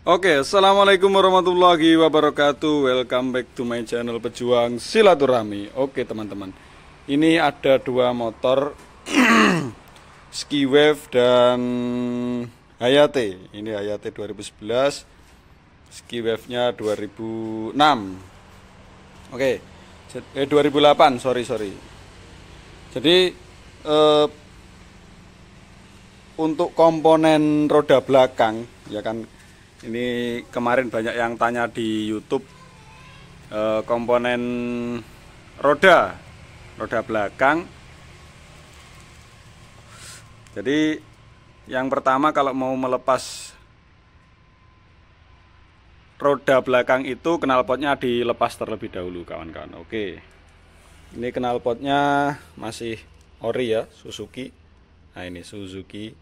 Oke, Assalamualaikum warahmatullahi wabarakatuh Welcome back to my channel Pejuang Silaturahmi Oke teman-teman Ini ada dua motor Ski Wave dan Hayate Ini Hayate 2011 Ski Wave nya 2006 Oke eh, 2008, sorry sorry Jadi eh, Untuk komponen roda belakang Ya kan ini kemarin banyak yang tanya di YouTube e, komponen roda roda belakang jadi yang pertama kalau mau melepas roda belakang itu knalpotnya dilepas terlebih dahulu kawan-kawan oke ini knalpotnya masih ori ya Suzuki nah ini Suzuki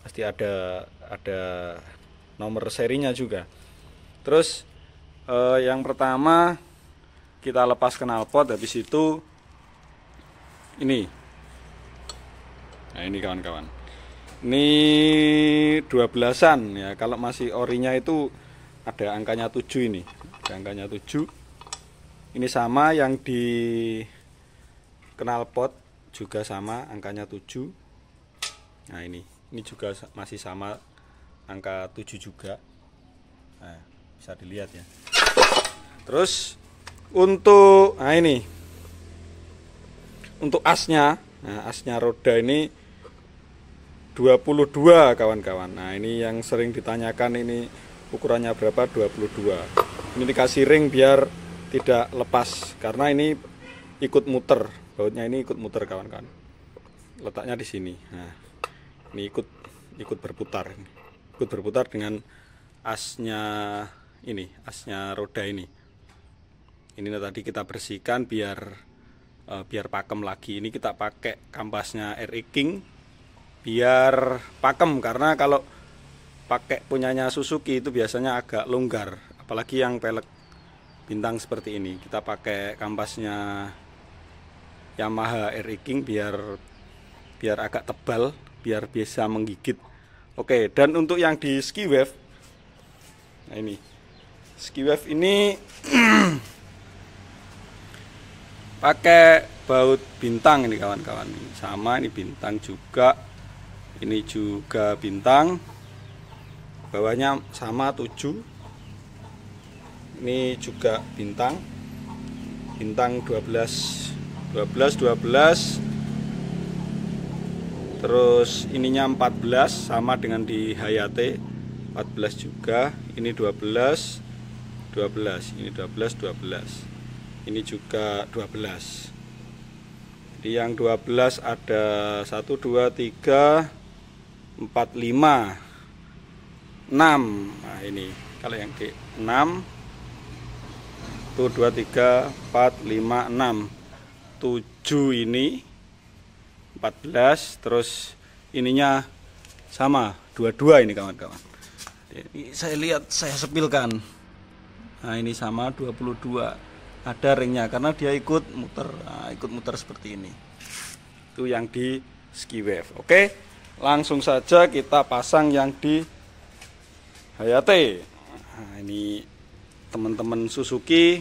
pasti ada ada nomor serinya juga terus eh, yang pertama kita lepas knalpot habis itu ini nah ini kawan-kawan ini 12an ya kalau masih orinya itu ada angkanya 7 ini ada angkanya 7 ini sama yang di knalpot juga sama angkanya 7 nah ini ini juga masih sama angka 7 juga nah, bisa dilihat ya terus untuk nah ini untuk asnya nah asnya roda ini 22 kawan-kawan nah ini yang sering ditanyakan ini ukurannya berapa 22 ini dikasih ring biar tidak lepas karena ini ikut muter bautnya ini ikut muter kawan-kawan letaknya di sini nah ini ikut ikut berputar ini ikut berputar dengan asnya ini asnya roda ini ini tadi kita bersihkan biar uh, biar pakem lagi ini kita pakai kampasnya RE King biar pakem karena kalau pakai punyanya Suzuki itu biasanya agak longgar apalagi yang pelek bintang seperti ini kita pakai kampasnya Yamaha RE King biar biar agak tebal biar bisa menggigit Oke, dan untuk yang di ski wave nah ini. Ski wave ini pakai baut bintang ini kawan-kawan. Sama ini bintang juga. Ini juga bintang. Bawahnya sama 7. Ini juga bintang. Bintang 12 12 12 terus ininya 14 sama dengan di Hayate 14 juga ini 12 12 ini 12 12 ini juga 12 jadi yang 12 ada 1 2 3 4 5 6 nah ini kalau yang di 6 1 2 3 4 5 6 7 ini 14 terus ininya sama dua-dua ini kawan-kawan ini saya lihat saya sepilkan nah ini sama 22 ada ringnya karena dia ikut muter nah, ikut muter seperti ini itu yang di ski wave oke langsung saja kita pasang yang di Hayate nah, ini teman-teman Suzuki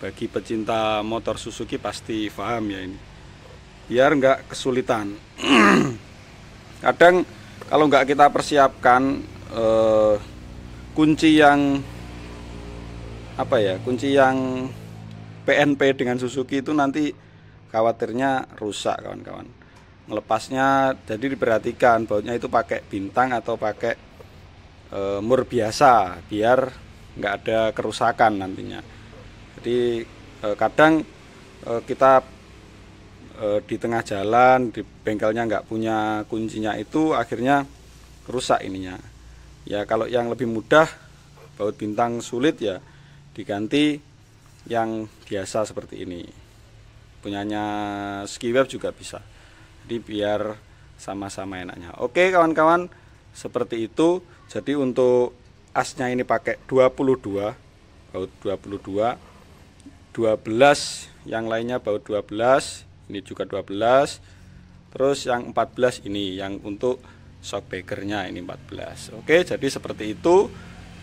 bagi pecinta motor Suzuki pasti paham ya ini biar nggak kesulitan kadang kalau nggak kita persiapkan eh, kunci yang apa ya kunci yang PNP dengan Suzuki itu nanti khawatirnya rusak kawan-kawan Melepasnya jadi diperhatikan bautnya itu pakai bintang atau pakai e, mur biasa biar nggak ada kerusakan nantinya jadi e, kadang e, kita e, di tengah jalan di bengkelnya nggak punya kuncinya itu akhirnya rusak ininya ya kalau yang lebih mudah baut bintang sulit ya diganti yang biasa seperti ini punyanya ski web juga bisa jadi biar sama-sama enaknya oke kawan-kawan seperti itu jadi untuk asnya ini pakai 22 baut 22 12 yang lainnya baut 12 ini juga 12 terus yang 14 ini yang untuk shock shockbreakernya ini 14 oke jadi seperti itu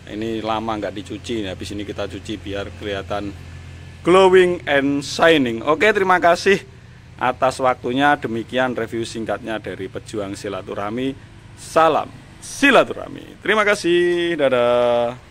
ini lama nggak dicuci habis ini kita cuci biar kelihatan glowing and shining oke terima kasih atas waktunya demikian review singkatnya dari pejuang silaturahmi salam silaturahmi terima kasih dadah